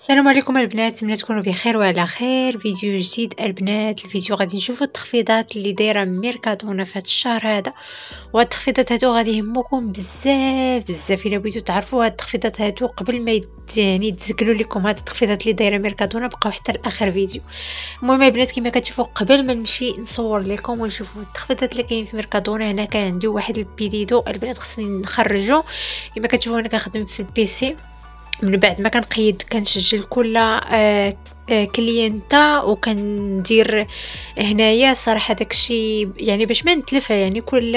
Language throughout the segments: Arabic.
السلام عليكم البنات من تكونوا بخير وعلى خير فيديو جديد البنات الفيديو غادي نشوفوا التخفيضات اللي دايره ميركادونا في هذا الشهر هذا والتخفيضات هادو غادي يهمكم بزاف بزاف الا بغيتوا تعرفوا هاد التخفيضات هادو قبل ما يعني تسجلوا لكم هاد التخفيضات اللي دايره ميركادونا بقاو حتى لاخر فيديو المهم البنات كما كتشوفوا قبل ما نمشي نصور لكم ونشوفوا التخفيضات اللي كاين في ميركادونا هنا كان عندي واحد البيديدو البنات خصني نخرجو كما كتشوفوا انا كنخدم في البيسي من بعد ما كنقيد كنسجل كل آه، آه، كليينتا وكندير هنايا صراحه داكشي يعني باش ما نتلف يعني كل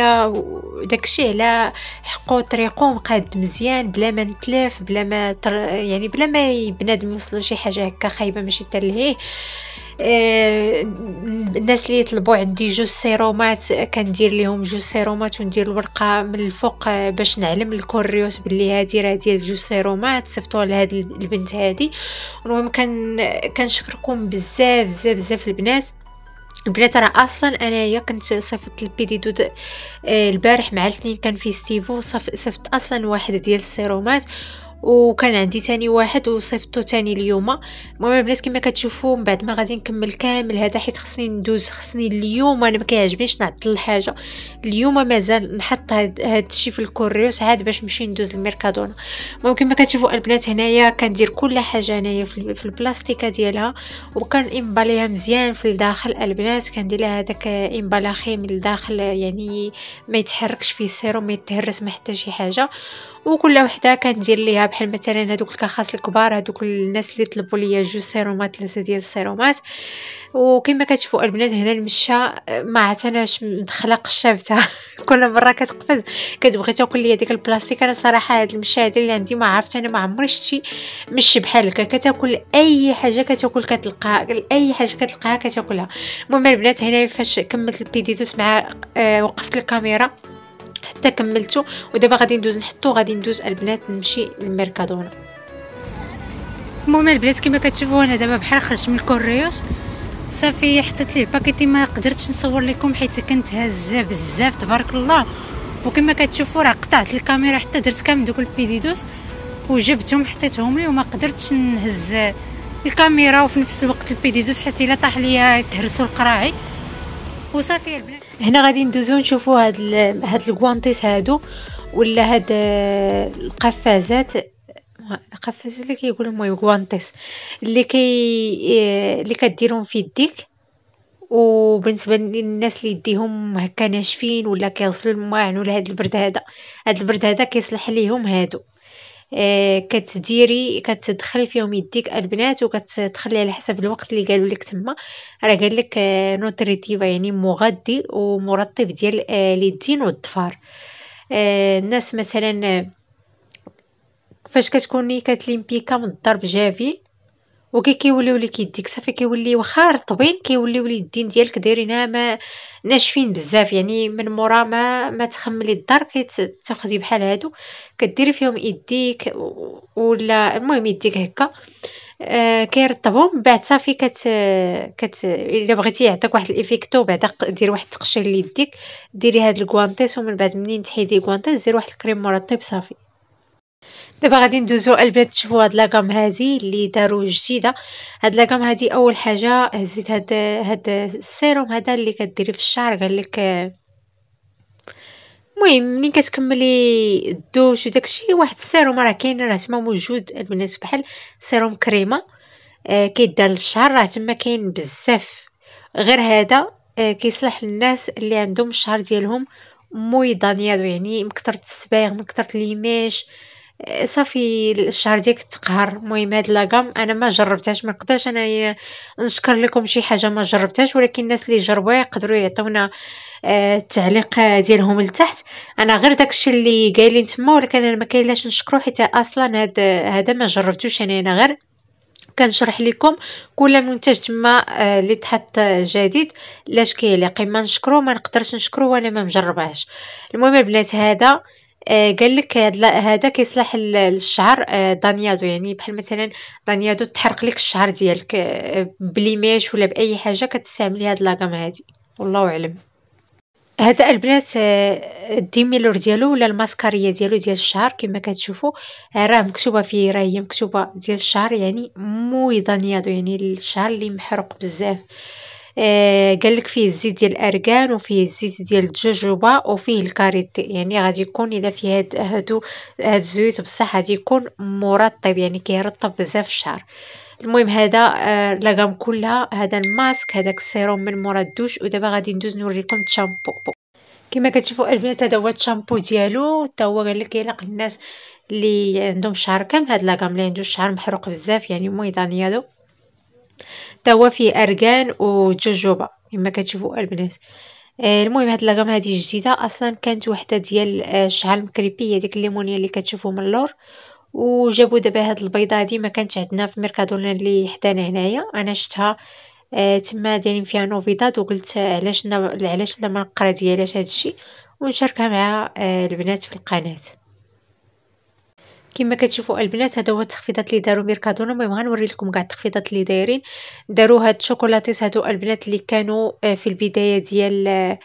داكشي على حقو طريقو مقاد مزيان بلا ما نتلف بلا ما يعني بلا ما بنادم يوصلو شي حاجه هكا خايبه ماشي تلهيه إيه، الناس اللي يطلبوا عندي جوج سيرومات كندير لهم جوج سيرومات وندير الورقه من الفوق آه، باش نعلم الكوريوس باللي هادي راه ديال جوج سيرومات صيفطوا لهاد البنت هادي المهم كان كنشكركم بزاف بزاف بزاف البنات البنات راه اصلا انايا كنت صيفطت البيدي دود آه، البارح مع الاثنين كان فيستيفو صيفطت اصلا واحد ديال السيرومات وكان عندي تاني واحد وصيفطو تاني اليوم المهم البنات كما كتشوفوا من بعد ما غادي نكمل كامل هذا حيت خصني ندوز خصني اليوم انا ما كيعجبنيش نعطل الحاجه اليوم مازال نحط هذا الشيء في الكوريوس عاد باش نمشي ندوز الميركادونا المهم كما كتشوفوا البنات هنايا كندير كل حاجه هنايا في البلاستيكه ديالها امباليها مزيان في الداخل البنات كندير لها داك امبالاخي من الداخل يعني ما يتحركش فيه السيروم ما يتهرس ما حتى شي حاجه وكل وحده كندير ليها بحال مثلا هذوك الكخاص الكبار هذوك الناس اللي طلبوا ليا جوج سيرومات ثلاثه ديال السيرومات وكما كتشوفوا البنات هنا المشا ما عتناش مدخله قشابته كل مره كتقفز كتبغي تاكل ليا ديك البلاستيك انا صراحه هاد المشا هذا اللي عندي ما عرفت انا ما عمري شتي مش بحال هكا كتاكل اي حاجه كتاكل كتلقاها اي حاجه كتلقاها كتاكلها المهم البنات هنا فاش كملت البيديتوس مع آه، وقفت الكاميرا حتى كملته ودابا غادي ندوز نحطو غادي ندوز البنات نمشي للميركادونا المهم البنات كما كتشوفوا انا دابا بحال خرجت من الكوريوس صافي حطيت ليه باكيتي ما قدرتش نصور لكم حيت كنت هازه بزاف تبارك الله وكما كتشوفوا راه قطعت الكاميرا حتى درت كامل دوك البيديدوس وجبتهم حطيتهم لي وما قدرتش نهز الكاميرا وفي نفس الوقت البيديدوس حيت الا طاح ليا تهرسوا القراعي وصافي البنات هنا غادي ندوزو نشوفو هاد ال... هاد الكوانتيس هادو ولا هاد آه، القفازات القفازات اللي كي المهم كوانتيس اللي كي آه، اللي كديرهم في يديك وبالنسبه للناس اللي يديهم هكا ناشفين ولا كيغسلوا الماعن ولا هاد البرد هذا هاد البرد هذا كيصلح ليهم هادو آه، كتديري كتدخلي فيهم يديك البنات وكتخلي على حسب الوقت اللي قالوا لك تما راه قال لك نوتريتيفا آه، يعني مغذي ومرطب ديال اليدين آه، والظفار الناس مثلا فاش كتكوني كتلمبيكا من الضرب جافيل وكي كيوليو لي يديك صافي كيولي واخا رطبين كيوليو الدين ديالك دايرينها ما ناشفين بزاف يعني من مورا ما ما تخملي الدار كتاخدي بحال هادو كديري فيهم يديك ولا المهم يديك هكا آه كيرطبهم من بعد صافي كت كت الا بغيتي يعطيك واحد الايفيكتو بعدا دير واحد التقشير ليديك ديري هاد الكوانتيس ومن بعد منين تحيدي الكوانتيس دير واحد الكريم مرطب صافي دابا غادي ندوزو البنات تشوفو هاد لاكام هادي اللي دارو جديده هاد لاكام هادي اول حاجه هزيت هاد هاد السيروم هذا اللي كديري في الشعر قال لك المهم ملي كتكملي الدوش وداكشي واحد السيروم راه كاين راه تما موجود البنات بحال سيروم كريمه آه، كيدار للشعر راه تما كاين بزاف غير هذا آه، كيصلح للناس اللي عندهم الشعر ديالهم مويضان يعني من السبايغ الصباغ من كثرة ليماش صافي الشعر ديالك تقهر المهم هاد لاغام انا ما جربتهاش ما نقدرش انايا نشكر لكم شي حاجه ما جربتهاش ولكن الناس اللي جربوها يقدروا يعطيونا آه، التعليق ديالهم لتحت انا غير داكشي اللي قايلين تما ولكن انا ما كاينلاش نشكرو حيت اصلا هاد هذا ما جربتوش انا انا غير كنشرح لكم كل منتج تما آه، اللي تحط جديد لاش كيليق ما نشكرو ما نقدرش نشكرو وانا ما مجرباش المهم البنات هذا آه، قال لك هذا كيصلح الشعر آه، دانيادو يعني بحال مثلا دانيادو تحرق لك الشعر ديالك آه، بليماش ولا باي حاجه كتستعملي هاد لاكام هادي والله اعلم هذا البنات الديميلور ديالو ولا الماسكاريه ديالو ديال الشعر كما كتشوفوا راه مكتوبه فيه راه هي مكتوبه ديال الشعر يعني موي دانيادو يعني الشعر اللي محروق بزاف آه، قال لك فيه الزيت ديال الارغان وفيه الزيت ديال الجوجوبا وفيه الكاريتي يعني غادي يكون الا فيه هاد هادو هاد الزيوت بصح غادي يكون مرطب يعني كيرطب بزاف الشعر المهم هذا آه لاغام كلها هذا الماسك هذاك السيروم من مورا الدوش ودابا غادي ندوز نوريكم الشامبو كما كتشوفوا البنات هذا هو الشامبو ديالو حتى هو قال لك الا الناس اللي عندهم شعر كامل هاد لاغام اللي عنده الشعر محروق بزاف يعني هادو حتى هو فيه اركان وجوجوبا كما كتشوفوا البنات آه، المهم هاد لاغام هادي جديده اصلا كانت وحده ديال آه، الشعر مكريبي هذيك ديك الليمونيه اللي كتشوفوا من اللور وجابوا دابا هاد البيضه هادي ما كانتش عندنا في ميركادونا اللي حدانا هنايا انا شفتها آه، تما دايرين فيها نوفيداد وقلت علاش علاش لا ما نقرا ديالاش هادشي ونشاركها مع البنات في القناه كما كتشوفوا البنات هذا هو التخفيضات اللي داروا ميركادونا المهم غنوري لكم كاع التخفيضات اللي دايرين داروا هاد الشوكولاتيس هادو البنات اللي كانوا آه، في البدايه ديال آه،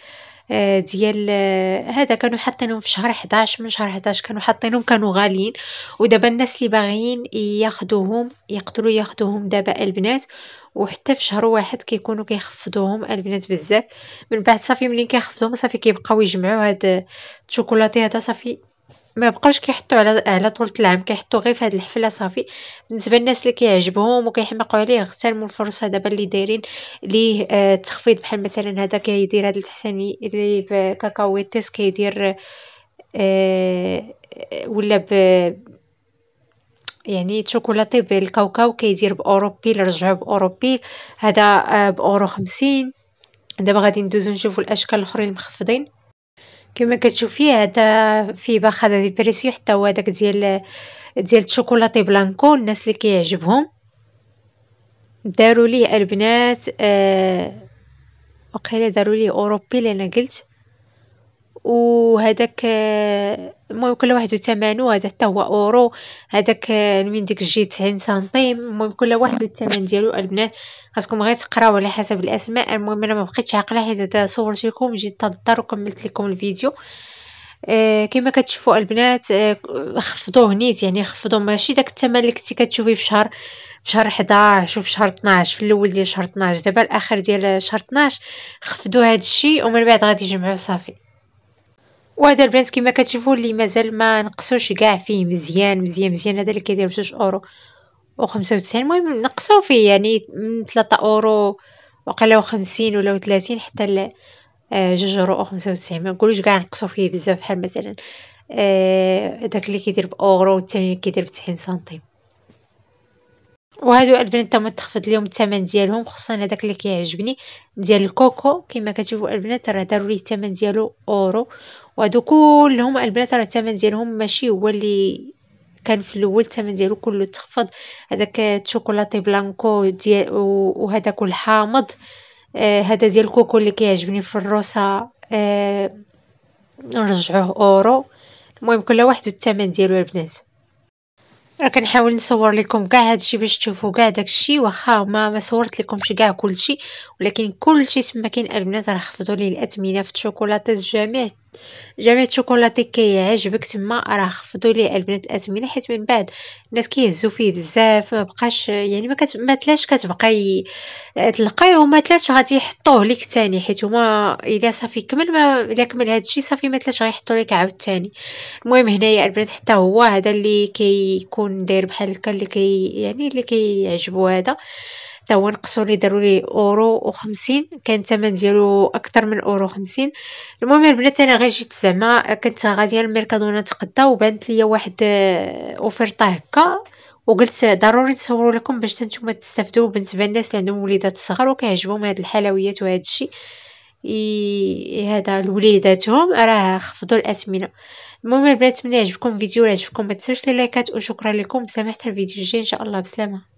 آه، ديال هذا كانوا حاطينهم في شهر 11 من شهر 11 كانوا حاطينهم كانوا غاليين ودابا الناس اللي باغيين ياخذوهم يقدروا ياخذوهم دابا البنات وحتى في شهر واحد كيكونوا كيخفضوهم البنات بزاف من بعد صافي ملي كيخفضوهم صافي كيبقاو يجمعوا هاد الشوكولاتي هذا صافي ما بقاوش كيحطوا على على طول العام كيحطوا غير في هذه الحفله صافي بالنسبه للناس اللي كيعجبهم وكيحمقوا عليه اغتنموا الفرصه دابا اللي دايرين ليه آه تخفيض بحال مثلا هذا كيدير هذا التحتاني اللي بكاكاويتس كيدير آه،, آه ولا ب يعني شوكولاتي بالكاوكاو كيدير باوروبي رجعوا باوروبي هذا آه باورو خمسين دابا غادي ندوزو نشوفو الاشكال الاخرين المخفضين كما كتشوفي هذا في باخ هذا دي بريسيو حتى هو داك ديال ديال الشوكولاتي بلانكو الناس اللي كيعجبهم داروا ليه البنات آه، وقيله داروا ليه اوروبي اللي انا قلت وهذاك آه المهم كل واحد وثمنو هذا حتى هو اورو هذاك آه، من ديك جي 90 سنتيم المهم كل واحد والثمن ديالو البنات خاصكم غير تقراو على حسب الاسماء المهم انا ما بقيتش عاقله حيت هذا صورت لكم جيت تضر وكملت لكم الفيديو آه كما كتشوفوا البنات آه خفضوه نيت يعني خفضوه ماشي داك الثمن اللي كنتي كتشوفي في شهر في شهر 11 وفي شهر 12 في الاول ديال شهر 12 دابا الاخر ديال شهر 12 خفضوا هذا الشيء ومن بعد غادي يجمعوا صافي وهذا البنات كما كتشوفوا اللي مازال ما نقصوش كاع فيه مزيان مزيان مزيان هذا اللي كيدير بجوج اورو و وتسعين المهم نقصوا فيه يعني من 3 اورو وقلا 50 ولا 30 حتى ل آه، جوج اورو و وتسعين ما نقولوش كاع نقصوا فيه بزاف بحال مثلا آه، داك اللي كيدير باورو والثاني اللي كيدير بتسعين سنتيم وهادو البنات تما تخفض لهم الثمن ديالهم خصوصا هذاك اللي كيعجبني ديال الكوكو كما كتشوفوا البنات راه داروا ليه الثمن ديالو اورو وهادو كلهم البنات راه الثمن ديالهم ماشي هو اللي كان في الاول الثمن ديالو كله تخفض هذاك الشوكولاتي بلانكو ديال وهذاك الحامض آه، هذا آه ديال الكوكو اللي كيعجبني في الروسا آه نرجعوه اورو المهم كل واحد والثمن ديالو البنات راه كنحاول نصور لكم كاع هادشي باش تشوفوا كاع داكشي واخا ما ما صورت لكمش كاع كلشي ولكن كلشي تما كاين البنات راه خفضوا ليه الاثمنه في الشوكولاتات جميع شوكولاتي كي كيعجبك تما راه خفضوا ليه البنات الاثمنه حيت من بعد الناس كيهزوا فيه بزاف ما بقاش يعني ما, كت... ما تلاش كتبقى تلقايه وما تلاش غادي يحطوه ليك تاني حيت هما الا صافي كمل ما الا كمل هذا الشيء صافي ما تلاش غيحطوا ليك عاود تاني المهم هنايا البنات حتى هو هذا اللي كيكون كي داير بحال هكا اللي كي يعني اللي كيعجبو كي هذا حتى هو نقصوا لي داروا لي اورو وخمسين كان الثمن ديالو اكثر من اورو خمسين المهم البنات انا غير جيت زعما كنت غاديه للميركادونا نتقدا وبانت ليا واحد آه، اوفرطه هكا وقلت ضروري نصورو لكم باش نتوما تستافدوا بالنسبه للناس اللي عندهم وليدات صغار وكيعجبهم هاد الحلويات وهذا الشيء هذا لوليداتهم راه خفضوا الاثمنه المهم البنات من عجبكم الفيديو عجبكم ما تنساوش لايكات وشكرا لكم بسلامه حتى الفيديو الجاي ان شاء الله بسلامه